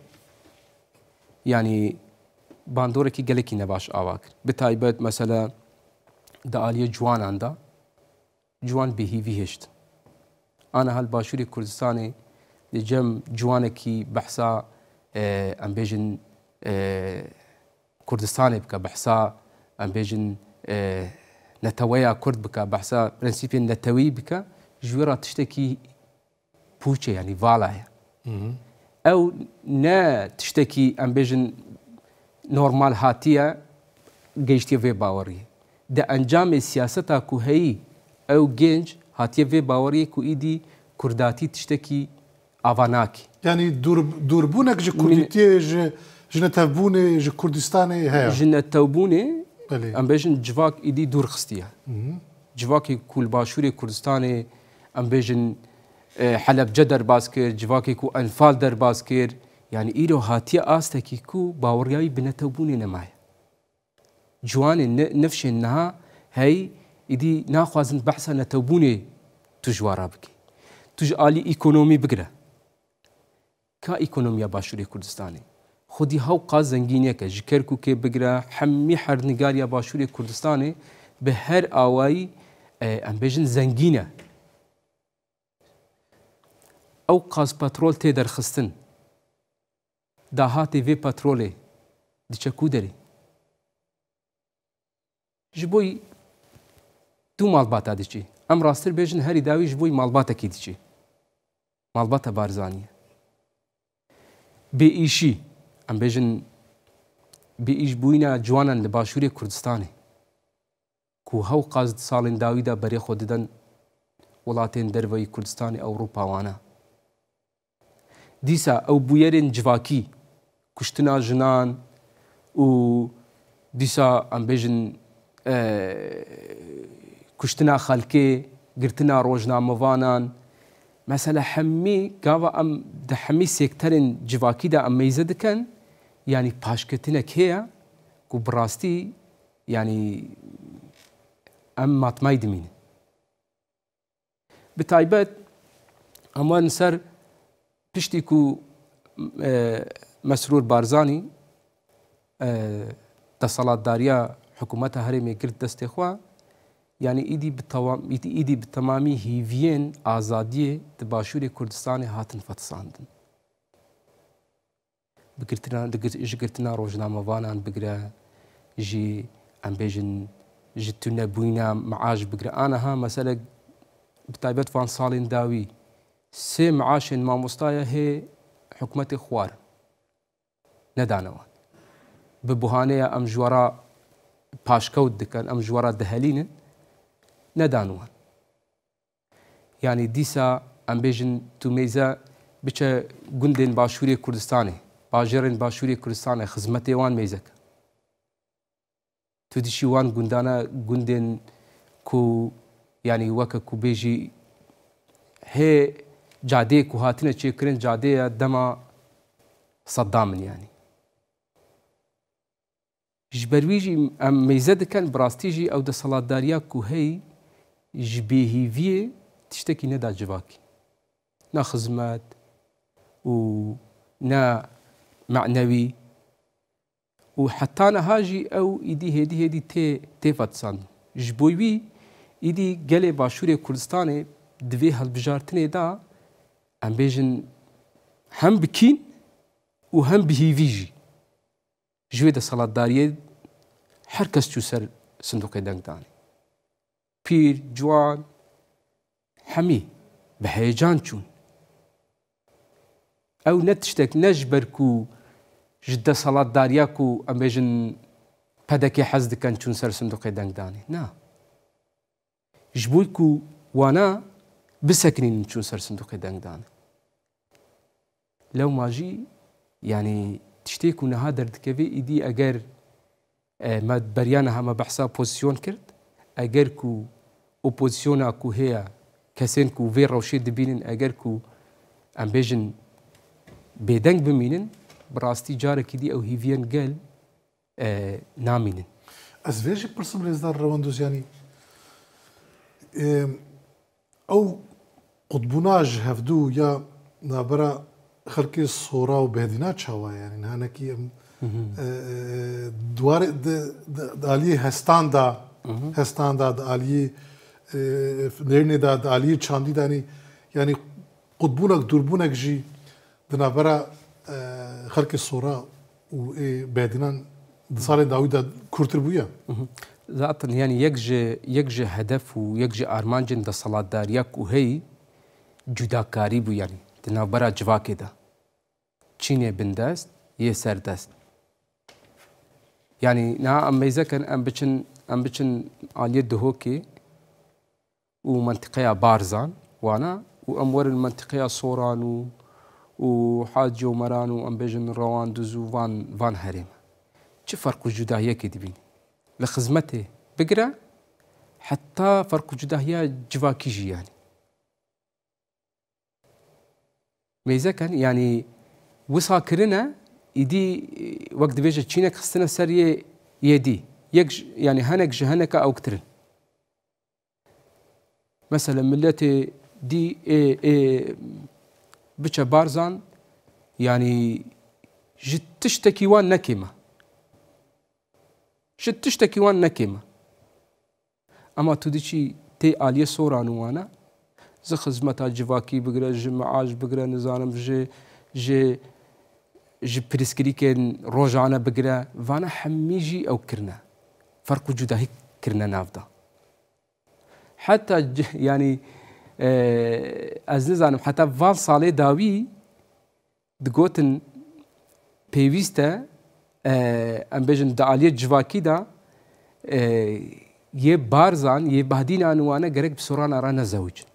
یعنی باندوره کی گلکی نباش آوا کرد به تایبت مثلا د آلیه جوانان ده جوان بهیوی هشت آنه هل باشوری کردستان دەجێم جوانێکی بەحسا ئەمبێژن کوردستانی بکە بەحسا ئەمبێژن نەتەوەیە کورد بکە بەحسا پرەنسیپین نەتەوەی بکە ژێرا تشتێکی پوچێ ینی ڤالایە ئەو نە تشتێکی ئەمبێژن نۆرمال هاتیە گەیشتی وێ باوەڕی دە ئەنجامی سیاسەتا کوهەیی ئەو گەنج هاتیە وێ باوەڕیە و ئیدی کورداتی تشتێکی آواناكي يعني دور دوربونك جو كرديتي جو جنا تابوني جو كردستاني هيا جنا ام بيجن جواك ايدي دور خستيا جواكي كل باشوري كردستاني ام بيجن حلب جدر باسكر جواكي كو انفال در باسكر يعني ايرو هاتيا استكي كو باورياي بنتابوني نماي جوان نفش انها هي ايدي ناخوازن بحثنا تابوني تجوارا بكي تج الي ايكونومي بقره کا ئیکۆنۆمیا باشووری کوردستانی خودی هەوقا زەنگینەکە ji Kerkûkê bigire hemî hernigariya başûrê Kurdistanê bi her awayî e, em bêjin zengîn e. Ew qas petrol tê derxistin. Dahatê vê petrolê diçe ku derê. Ji bo du malbata diçî. Em rastir bêjin herî dawî ji bo malbatekî diçî. Malbata Barzaniye. بێئیشی ئەم بێژن بئیش بووینە جوانن لە باشووری کوردستانی کو هەو قازد ساڵین داویدا بەرێخۆ ددەن وڵاتێن دەروەی کوردستانی ئەوروپاوانە دیسا ئەو بویەرێن جواکی کوشتنا ژنان و دیسا ئەمبێژن کوشتنا خەلکێ گرتنا ڕۆژنامەوانان مثلا حمي قاوة أم دحمي سيكترين جواكي دا أم ميزدكن يعني باشكتنا كيا كو براستي يعني أم ماتماي دمين بتايبت أموان سر بشتي كو اه، مسرور بارزاني تصلاة داريا حكومة هرمي قرد دستيخوا خوا يعني ايدي بتوام ايدي ایدی به تمامی هیوین آزادی دباشوری کردستان هاتن فتساندن بكرتنا بگرتنا دگرتنا روزنامه وانان بگره جي ام بيجن جتنا بوينا معاش بقرا انا ها مثلا بتايبت فان صالين داوي سي معاش ما مستايا هي حكمتي خوار ندانوا ببهانية ام جوارا باشكود دكان ام جوارا دهلينه nedanû an. Yani dîsa em bêjin tu mêze biçe gundên Başûrê Kurdistanê, bajarên Başûrê Kurdistanê xizmetê wan mêzek. Tu dişî wan gundana gundên ku yanî weke ku bêjî hê cadeyê ku hatine çêkirin cadeya dema Seddamin yanî. ji berwî jî em mêze dikin bi rastî jî ew de selatdariya ku hey jbêhîviyê tiştekî neda civakî ne xizmet û ne menewî û heta niha jî ew îdî hêdî hêdî tê têva disandin ji bo wî îdî gelê başûrê Kurdistanê di vê hilbijartinê de em bêjin hem bikîn û hem bihîvî jî ji wê de salatdariyê her kes çû ser sindokê dengdanê پیر جوان همی به هیجان چون او نتشتک نجبر کو بەرک صلات داریا کو امیجن پدکی حزد کن چون سر صندوق دنگ نا نه جبوی کو وانا بسەکنین چون سەر سندوقی دەنگدان لەو ماژی ینی تشتێک و نەها دەردکەوێ اگر ئەگەر بەریانە هەمە بەحسا پۆزیسیۆن کرد اگر و ئۆپۆزیۆنا کو هەیە کەسێن و وێ ڕەوشێ دەبینن ئەگەر و ئەمبێژن بێدەنگ بمینن بڕاستی جارێکی دی ئەو هیڤێن گەل نامینن ئەس وێژی پرسم ڕێزدار ڕەوەندوزیانی ئەو قوتبووناژ هەفتوو یا نابرا خەرکی سۆرا و بێدینا چاوایەن هەنەکی ئەم دوارێ دالی هەستاندا هەستاندا دالی نرنی دا د علی چاندی دانی یعنی قطبونک دوربونک جی دنابرا خلک سورا و بعدنان صار داويدا كورتربويا ذاتن يعني يكجي يكجي هدف ويكجي ارمان جن ده صلاة داريك وهي جدا كاريبو يعني دنا برا جواكي ده چيني بندست يه سردست يعني نا ام ميزه كان ام بچن ام بچن عاليه دهوكي ومنطقية بارزان وانا وامور المنطقية صورانو وحاج ومران وامبيجن روان دوزو فان فان هريم شو فرق الجداهية كدبين لخدمته بقرا حتى فرق الجداهية جفاكيجي يعني ميزة كان يعني وساكرنا يدي وقت بيجي تشينك خصنا سرية يدي يك يعني هنك جهنك او كترن mesela milleti di e, e, biçe barzan yani ji tiştekî wan nekeme ji tiştekî wan nekeme Ema tu diçî tê aliyê soran wan e ji xizmeta civakî bigire ji meaj bigire nizanim ji ji ji pirsgirîkên rojane bigire vana hemî jî ew kirine ferqu cudahî kirine nav da. حتی یعنی از نزانم حتی وال ساله داوی دگوتن پیویسته ام بیجن دعالی جواکی دا یه بارزان یه بهدین آنوانه گرگ بسران آران زوجن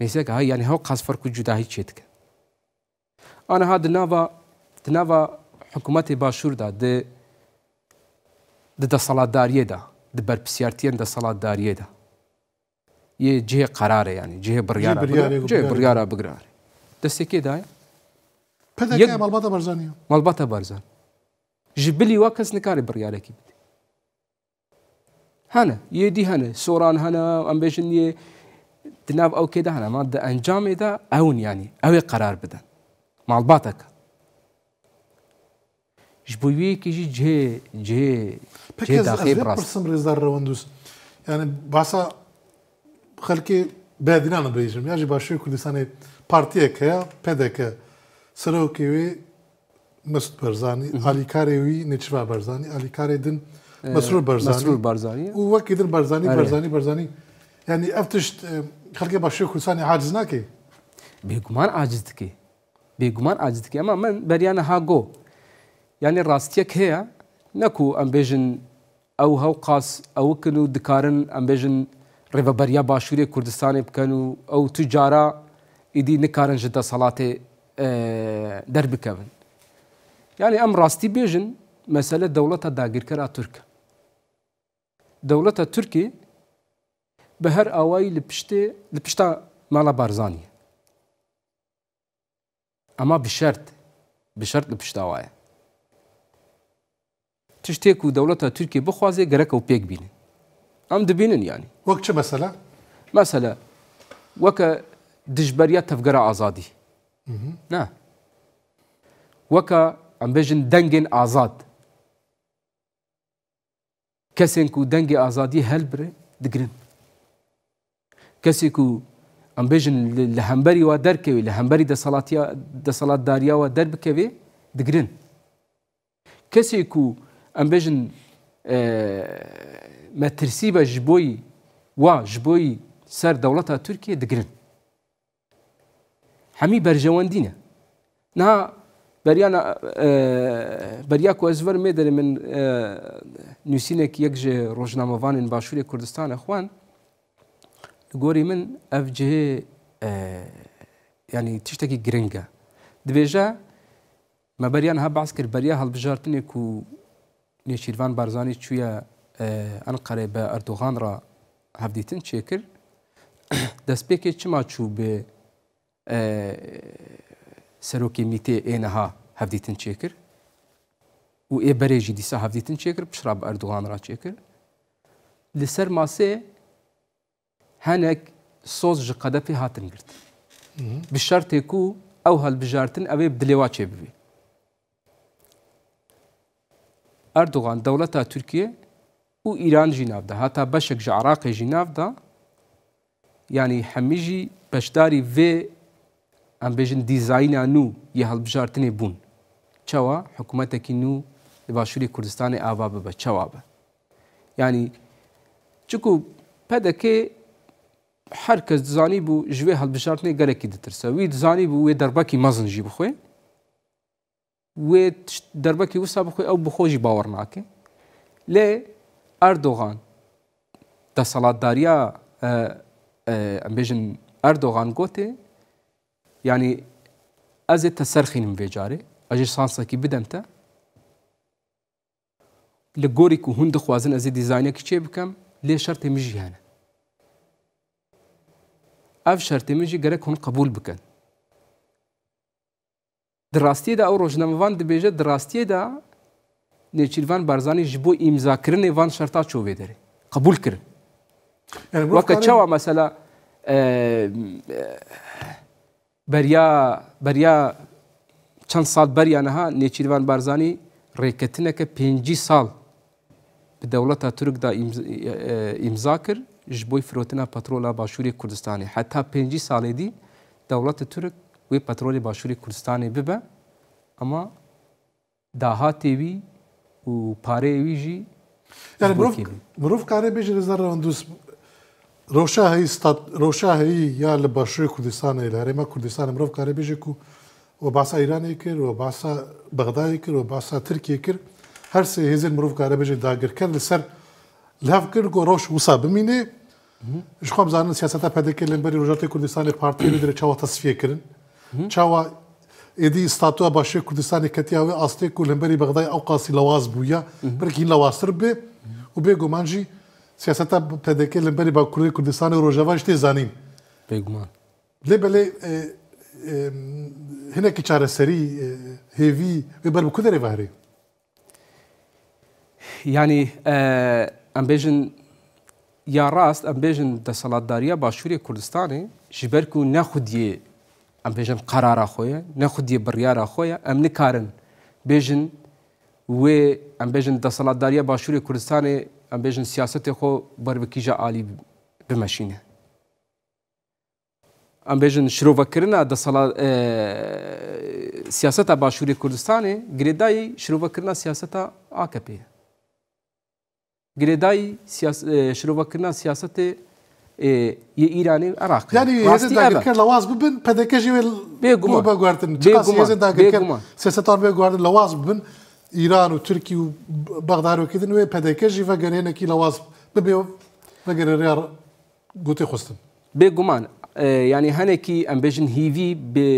Neyse ki yani hok kasfar ku cudahi çetke. Ana ha dinava dinava hükümeti başurda de de da saladariye da. دبەرپسیارتیان دەسەڵاتداریەدا یە جێ قەرارە ینی جێ بڕیاێ بڕیاە بگرار دەستێکێدایە مەڵباتە بەرزانانی مەڵباتە بەرزان ji bilî wa kes nikarê biryarekî bide hene yêdî hene soran hene em bêjin yê di nav ew kêde hene ma di encamê de ewn yanî ew ê qerar bidin malbata ke جبويوي كيجي جهه جهه جهه داخل براسك برسم ريزار رواندوس يعني باسا خلكي بادنا انا بيجم يعني باشو كل سنه بارتيك هي بيدك سرو كيوي مسعود برزاني علي كاريوي نتشفا برزاني علي كاري دن مسرور برزاني مسرور برزاني ووكي دن برزاني برزاني برزاني يعني افتشت خلكي باشو كل سنه عاجزناكي بيغمان عاجزتكي بيغمان عاجزتكي اما من بريانا هاغو یعنی ڕاستیەک هەیە نەکو ئەم بێژن ئەو هەو قاس ئەوکن و دکارن ئەم بێژن ڕێبەبەریا باشووری کوردستانی بکەن و ئەو تو جارە ئیدی نکارن ژ دەسەڵاتێ دەربکەون یعنی ئەم ڕاستی بێژن مەسەلە دەوڵەتە داگیرکەرا تورکە دەوڵەتە تورکی بە هەر ئاوایی لە پشتێ لە پشتا ماڵە بارزانیە ئەما بشەرت بشەرت لە پشتاوایە تشتێک و دەوڵەتە تورکی بخوازێ گەرەکە و پێک بینن ئەم دەبینن یانی وەک چه مەسەلا مەسەلە وەکە دژبەریە تەفگەرە ئازادی نا وەکە ئەمبێژن دەنگێن ئازاد کەسێک و دەنگی ئازادی هەلبرێ دگرن کەسێک و ئەمبێژن لە هەمبەری وا دەرکەوی لە هەمبەری دەسەڵاتداریاوە دەربکەوێ دگرن کەسێک و ام بجن آه، ما ترسيبه جبوي وا جبوي سر دولتا تركيا دقرن حمي برجوان دينا نا بريانا آه، برياكو ازور ميدر من آه، نوسينك يكج روجنا موان ان باشوري كردستان اخوان لغوري من افجه يعني تشتكي تشتکی دبيجا ما بريان ها بعسكر بريا هالبجارتني كو Nêçîrvan Barzanî çûye Enqerê be Erdogan ra hevdîtin çêkir destpêkê çima çû bi e, serokê mîtê êneha hevdîtin çêkir û ê berê jî dîsa hevdîtin çêkir pişra bi Erdogan ra çêkir li ser masê hinek soz ji qedefê hatin girt mhm. bi şertê ku ew helbijartin ew ê bi dilêwa çêbivî Erdoğan devleta Türkiye û İran jî nav da. Hata beşek ji Iraqê jî nav da. Yani hemî jî beşdarî vê em bêjin dîzayîna nû yê hilbijartinê bûn. Çawa hikûmetekî nû li Başûrê Kurdistanê ava bibe çawa be. Yani çiku pedekê her kes dizanî bû ji vê hilbijartinê gerekî ditirse. Wî dizanî bû wê derbekî mezin jî bixwe. و دربکی وسا بخوی او بخوجی باور ناکه لی اردوغان دا سلاداریا ام بیجن اردوغان گوته یعنی از تسرخینم ویجاره اجی سانسا کی بدم تا لگوری که هند خوازن از دیزاینه کی چه بکم لی شرط میجی هنه اف شرط میجی گرک هن قبول بکن دراستی دا او روزنامه‌وان دبیجه دراستی دا نچیلوان برزانی جبو امضا کردن وان شرطا چوبه داره قبول کرد وقت چوا مثلا بریا بریا چند سال بریا نها نچیلوان برزانی ریکتنه که پنجی سال به دولت ترک دا امضا کرد جبوی فروتنا پترولا باشوری کردستانی حتی پنجی سالی دی دولت ترک وی petrolê başûrê Kurdistanê bibe ama dahatê wî û parê wî jî yani mirov, mirov karê bêje hêzar rewandûs rewşa heyî rewşa heyî ya li başûrê Kurdistanê li herêma Kurdistanê mirov karê bêje ku و باسا ایرانê kir و basa Bexdayê kir و basa Tirkiyê kir her sê hêzên mirov karebêjê dagirker li ser li hev kir got rewş wisa bimînê ji xwe bizanin siyaseta pedekê lêberî Rojatê Kurdistanê partiyê li dirê çawa tesfiyê kirin چاوە ئێدی ئستاتوە باشێ کوردستانی کەتیاوی ئاستێک و لەمبەری بەغدای ئەو قاسی لەواز بووە برکی لەواستر بێ و بێ گومانجی سیاسەتە پێدەکە لەمبەری با کوردی کوردستانی ڕۆژەوان شتێزانین پێگومان لێ بەلێ هەنێکی چارەسەری هێوی بەر بکو دەێ بەهرێ ینی ئەمبێژن یا ڕاست ئەمبێژن دەسەڵاتداریە باشووری کوردستانی ji ber ku nexudiye ئەم بێژم قەرارا خۆیە نەخودی بڕیارا خۆیە ئەم نکارن بێژن وێ ئەم بێژن دەسەڵاتداریە باشووری کوردستانێ ئەم بێژن سیاستێ خۆ بەربکیژە عالی بمەشینە ئەم بێژن شرۆڤەکردنا سیاستا باشووری کوردستانê girêdayî şirovekirina siyaseta AKP'ye. Girêdayî e, şirovekirina siyasetê یە ئیرانی عراق لەواز ببن پەدەکەژی بەگواردن سێستان بێگواردن لەواز ببن ئیران و تورکی و بەغدارۆکردن وێ پەدەکەژی بەگەرێنێکی لەواز ببێ بەگەرێ گوتی خوستن بێگومان ینی هەنێکی ئەمبێژن هیوی بێ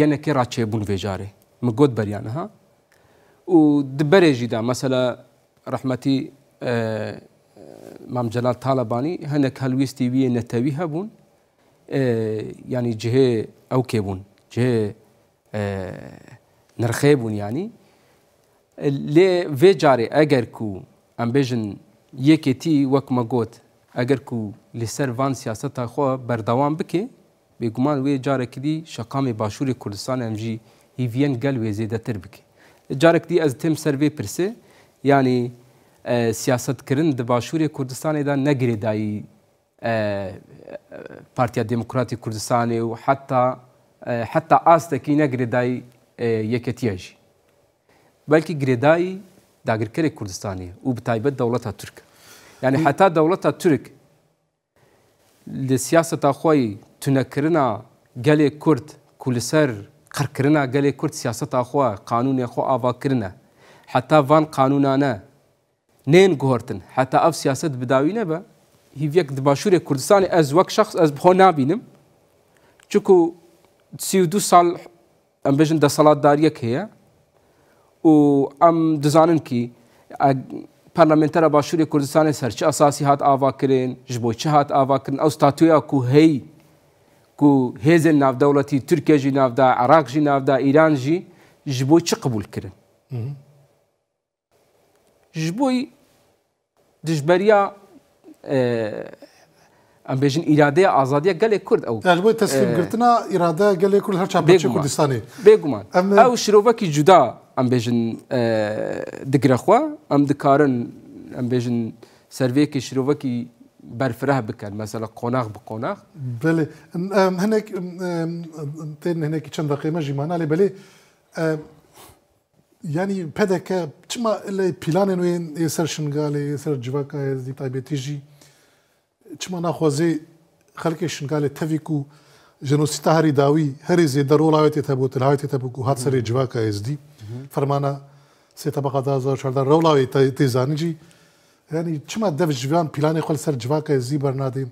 یەنەکی ڕاچێبوون وێژارێ مگوت بەریانەها و دبەرێژیدا مەسەلە ڕەحمەتی مام جلال طالباني هناك هلويستي وي نتاويها بون يعني جهه اوكي بون جهه نرخي بون يعني لی وی جاره اگر کو ام بجن یکی تی وک مگوت اگر کو لسر وان سیاست خو بردوام بکی به گمان وی جاره کدی شقام باشور کردستان ام جی هیوین گل وی زیده تر بکی جاره کدی از تم سر وی پرسه یعنی سیاستکردن د باشورې کوردستانê da negirê dayî Partiya Demokratîk Kurdistanê û heta heta astekî negirê dayî yeketiya jî. Belkî girêdayî dagirkerê Kurdistanê û bi taybet dewleta Türk. Yani heta dewleta Türk li siyaseta xwayî tunekirina gelê Kurd ku li ser qirkirina gelê Kurd siyaseta xwe qanûnê xwe avakirine. Heta van qanûnane نین گوهرتن حتی ئەف سیاست بداوینە بە هیڤەک دباشوورێک کوردستانی ئەز وەک شخص ئەس بخۆ نابینم چکو سی دو سال ئەم بژن دەسەڵاتداریەک هەیە و ئەم دزانن کی پەرلەمنتەرە باشووری کوردستانی سەرچ ئەساسی هات ئاواکردن ji بۆ چه هات ئاواکردن ئەو ستاتویا کو هەی کو هێزن ناودەوڵەتی تورکیا ژی ناودا عراق ژی ناودا ئیران ژی ji بۆ چ قبولکردن ji بۆی دژبەریا ئەم بێژین ایرادەیە ئازادیە گەلێک کورد ئەو بۆ تەسلیمگرتنا ئیرادا گەلێک کورد هەر چاپێکی کوردستانی بێگومان ئەو شرۆڤەکی جودا ئەم بێژن دگرەخوا ئەم دکارن ئەم بێژن سەرێکی شرۆڤەکی berfireh bikin mesela qonax bi qonax Belê hinek tên hinekî çend qême jîmana lê belê yani PDK çima ele planên wê êser şingalê êser civaka hêzdî taybetî jî çima naxwazê xelkê şingalê tevî ku jenosîta herî dawî herê zêde rola wê tebû tilhayê tebû ku hat serê civaka hêzdî fermana sê tebqa da rola wê têzanî jî yani çima dev jivan planê xwe ser civaka hêzdî bernadê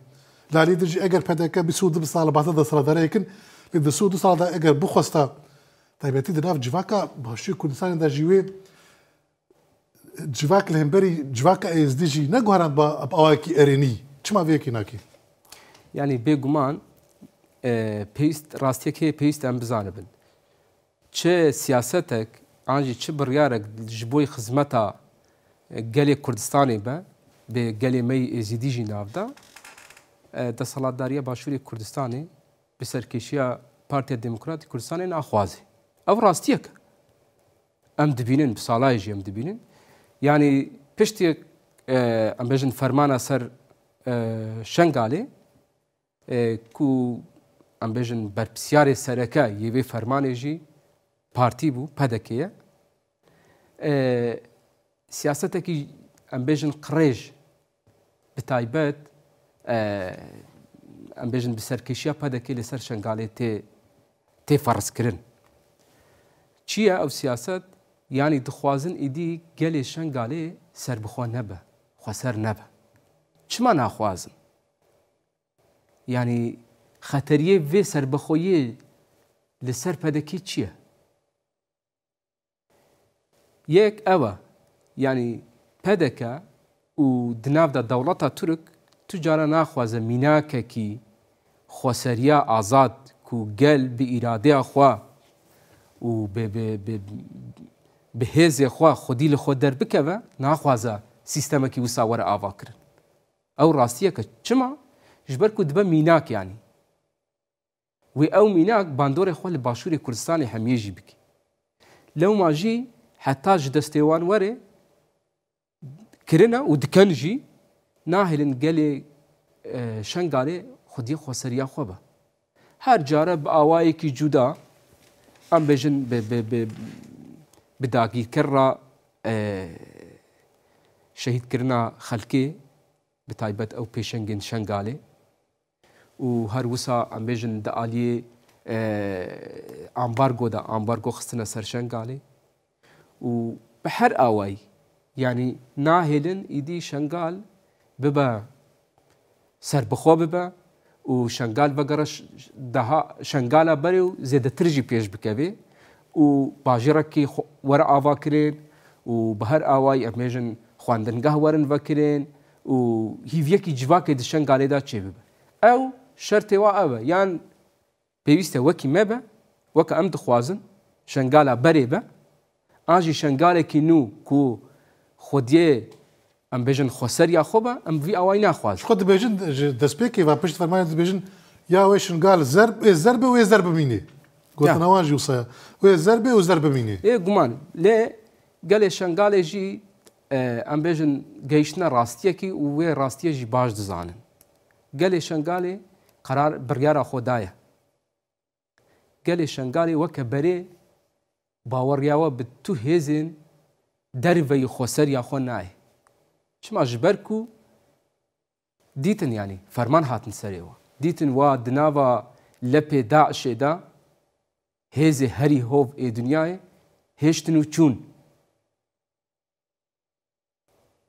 lalê dir jî eger PDK bîsû du bi sal bata da sala derê yekin lê di sû du sal da eger bixwesta تایبەتی دەناو جواکە باشووی کوردستانی دەژیوێ جواک لە هێمبەری جواکە ئێزدیژی نەگواران بە ئەوەکی ئەرێنی چما وەیەکی ناکی یعنی بێگومان پێویست ڕاستیەکەی پێویست ئەم بزانە بن چه سیاستێک ئاژی چ بڕیارێک ji بۆی خزمەتە gelê Kurdistanê be bê gelê me êzîdî jî navda desalatdariya Başûrê Kurdistanê bi serkêşiya Partiya Demokratîk Kurdistanê naxwazî. ئەو ڕاستیەکە ئەم دبینن ساڵایژ ئەم دبینن ینی پشتێک ئەم بێژن فەرمانە سەر شنگالێ کو ئەم بێژن بەرپسیارێ سەرەکە یوێ فەرمانێژی پارتی بوو پەدەکەیە سیاستێکی ئەم بێژن قڕێژ بتایبەت ئەم بێژن بسەرکەشیە پەدەکەی لەسەر شنگالێ تێ تێ فەرزکردن چییە ئەو سیاست یانی دخوازن ئیدی گەلێ شنگالێ سربخوا نەبە خوسەر نەبە چما ناخوازن ینی خەتەریە وێ سربەخۆیە لەسەر پەدەکی چییە؟ یەک ئەوە ینی پەدەکە و دناودا دەوڵەتە تورک توجارە ناخوازە میناکەکی خۆسەریا ئازاد و گەل بە ئیرادەیە خوا و بهێزێ خوا خودی لە خۆ دەربکەوە ناخوازە سیستەمەکی وساوەرە ئاواکردن ئەو ڕاستیە کە چما ژبەرک و دبە میناکیانی وی ئەو میناک باندۆری خۆ لە باشووری کوردستانی هەمێژی بکی لەو ماژی هەتاژ دەستێوان وەرێ کرنە و دکەنژی ناهێن گەلێ شنگارێ خودی خۆسەریا خۆ بە هەر جارە بە ئاوایەکی جودا ام بێژن بداگیرکەڕا شەهیدکردنا خەلکێ بە تایبەت ئەو پێشەنگین شنگالێ و هەر وسا ئەم بێژن دە عالیێ ئامبارگۆدا ئامبارگۆ خستنە سەر شنگالێ و بە هەر ئاوایی یعنی ناهێلن ئیدی شنگال ببە سربخۆ ببە و şengal vegere daha şengala berê û zêdetir jî pêş bikeve û bajirekî were ava kirin û bi her awayî em mêjin xwendingeh werin vekirin û hîvyekî civakê di şengalê da çê bibe ew şertê wa ew e yan پێویستە وەکی mebe وەکە ئەم dixwazin şengala berê be an jî şengalekî nû ku xwediyê ئەم بێژن خۆسەریا خۆبە ئەم وی ئەوای ناخواز خۆ دەبێژن دەستپێکی با پشت فەرمایە دەبێژن یاوەی شنگال زەر زەر بە وێ زەر ببینێ گۆتنەوانژی وسە وێ زەر بێ و زەر ببینێ ێ گومان لێ گەلێ شنگالێژی ئەم بێژن گەیشتە ڕاستیەکی و وێ ڕاستیەژی باش دزانن گەلێ شنگالێ قرار بڕیاە خۆدایە گەلێ شنگالێ وەکە بەرێ باوەڕیاوە ب تو هێزن دەرڤەی خۆسەر یا خۆ نایە شما جبركو ديتن يعني فرمان هاتن سريوا ديتن وا دناوا لبي داعشه دا هزي هري هوف اي دنياي هشتنو چون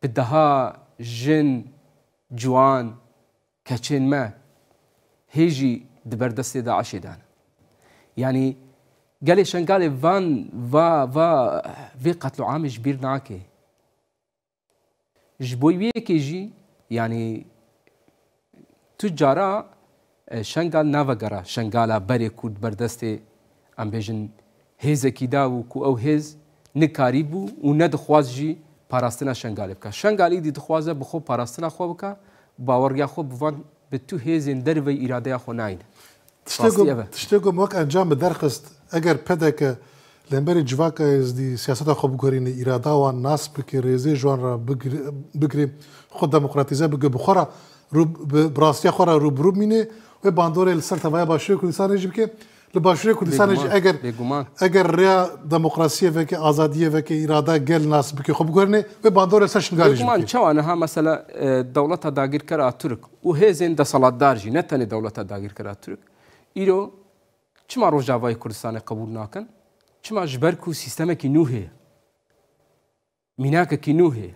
بدها جن جوان کچن ما هيجي دبردست داعشه دان يعني قالي شان قالي فان فا فا في قتل عامش جبير ناكي ji bo wiyekê jî yanî tu cara e, şengal navegera şengala berê kurd berdestê em bêjin hêzekî da û ku ew hêz nikarî bû û nedixwaz jî parastina şengalê bike şengalî dî dixwaze bi xwe parastina xwe bike baweriya xwe bivan bi tu hêzên derve îradeya xwe nayîne tiştek wek encam bi derxist eger pedeke لەمبەری جوواکە ئێزدی سیاستە خۆبگۆرینی ئیراداوان ناس بکە ڕێزی ژوان را بگرێ خۆ دموکراتیزە بگە بخۆرە ڕاستیە خۆرە ڕوبروب مینێ وێ باندۆرە لەسەر تەمایە باشوی کوردستانێژی بکە لە باشوی کوردستانێژ ئەگەر ئەگەر ڕێیا دموکراسیەکە ئازادیەکە ئیرادا گەل ناس بکە خۆبگەرنێ وێ باندۆرە سەر شنگاریمان چاوانەها مەسەلا دەوڵەتە داگیرکەرا تورک و هێزێن دەسەڵاتدارژی نەتەنێ دەوڵەتە داگیرکەرا تورک ئیرۆ چما ڕۆژاوای کوردستانە قبول ناکەن چماش بەرک و سیستەمەکی نو هەیە میناکەکی نو هەیە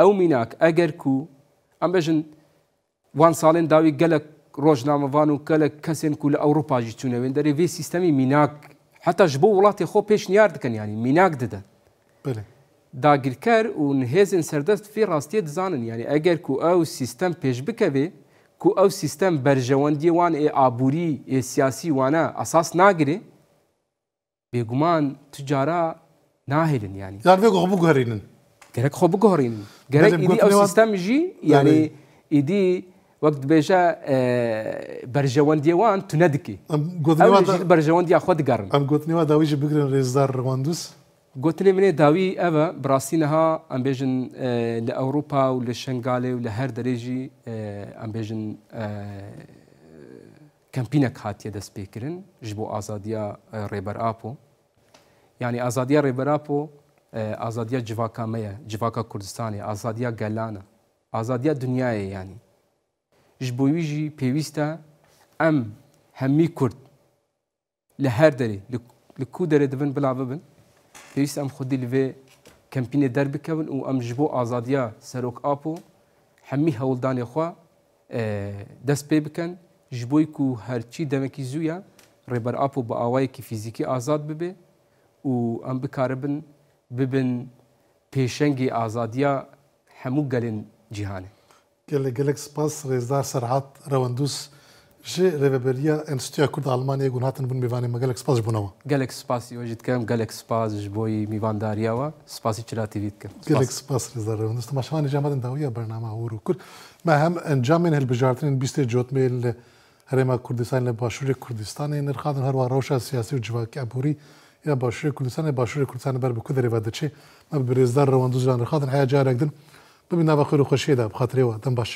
ئەو میناک ئەگەرک و ئەم بێژن وان ساڵێن داوی گەلک ڕۆژنامەوان و گەلک کەسێن و لە ئەوروپاژی چوونەوێن دەرێ وێ سیستەمی میناک حتاش بۆ وڵاتی خۆ پێشنیار دەکەن ینی میناک دەدەن داگیرکار و نهێزن سەردەست فێ ڕاستیە دزانن ینی ئەگەر و ئەو سیستەم پێش بکەوێ کو ئەو سیستەم بەرژەوەندی وان ئێ ئابووری ئێ سیاسی وانە ئەساس ناگرێ بێگومان تجارە ناهێنن ینی زار خۆ بگەڕێنن گەرەك خۆ بگۆڕینن گەرەستەمژی یعنی ئیدی وەک بێژە بەرژەوەندیەوان تو نەدکی بەرژەوەندی خۆ دگەڕن ئەم گوتنەوە داویژ بگرن ڕێزدار ڕوانندوس گوتنێ منێ داوی ئەوە براستینەها ئەمبێژن لە ئەوروپا و لە شنگالێ و لە هەر دەرێژی ئەمبێژن کەمپینەك هاتیە دەستپێکردن ژ بۆ ئازادیا آه، ڕێبەرئاپۆ یعنی يعني ئازادیا ڕێبەراپۆ آه، ئازادیا جیواکامەیە جیواکە کوردستانی ئازادیا گەلانە ئازادیا دنیاە ینی يعني. ژ بۆویژی پێویستە ئەم هەممی کورد لە هەر دەری لە کو دەرێ دەبن بلا ببن پێویست ئەم خودی لێ کەمپینێ دەربکەون و ئەم جبو ازاديا ئازادیا ابو همي هەممی خوا آه، دەست پێ ji bo ku herçî demekî zû ye rêberap û bi awayekî fîzîkî azad bibe û em bikaribin bibin pêşengê azadiya hemû gelên cîhanê. Gelek gelek spas rêzdar Serhat Rewendûs ji rêveberiya Enstitûya Kurd Almanyayê gund hatin bûn mêvanê me gelek spas ji bûna we. Gelek spasî we jî dikim gelek spas ji boî mîvandariya we spasî çira tîvî dikim. Gelek spas rêzdar Rewendûs temaşevan nîcamadên dawiya bername Hûr û Kurd me hem encamên hilbijartinên bîstê cotmeyê li هەرێما کوردستان لە باشووری کوردستانی نرخادن هەروە ڕەوشە سیاسی و جوواکی ئەبووری یا باشووری کوردستان لە باشووری کوردستان بەر بکو دەێ دەچێت ئە برێزدار ڕەوەندوزان نرخادن هەیە جارێکدن ببین نابەخیر و خۆشیدا بخاترەوە دەم باش.